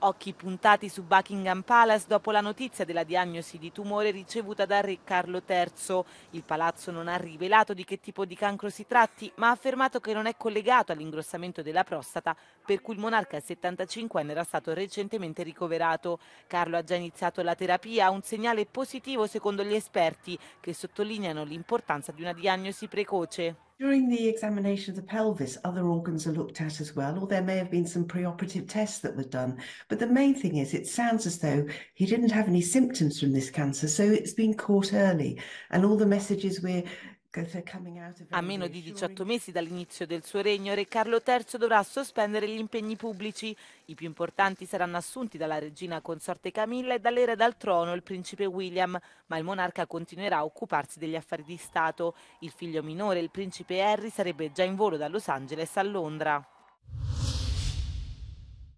Occhi puntati su Buckingham Palace dopo la notizia della diagnosi di tumore ricevuta da Re Carlo III. Il palazzo non ha rivelato di che tipo di cancro si tratti, ma ha affermato che non è collegato all'ingrossamento della prostata per cui il monarca 75enne era stato recentemente ricoverato. Carlo ha già iniziato la terapia, un segnale positivo secondo gli esperti che sottolineano l'importanza di una diagnosi precoce. During the examination of the pelvis, other organs are looked at as well, or there may have been some preoperative tests that were done. But the main thing is, it sounds as though he didn't have any symptoms from this cancer, so it's been caught early. And all the messages we're A meno di 18 mesi dall'inizio del suo regno, Re Carlo III dovrà sospendere gli impegni pubblici. I più importanti saranno assunti dalla regina consorte Camilla e dall'era dal trono, il principe William, ma il monarca continuerà a occuparsi degli affari di Stato. Il figlio minore, il principe Harry, sarebbe già in volo da Los Angeles a Londra.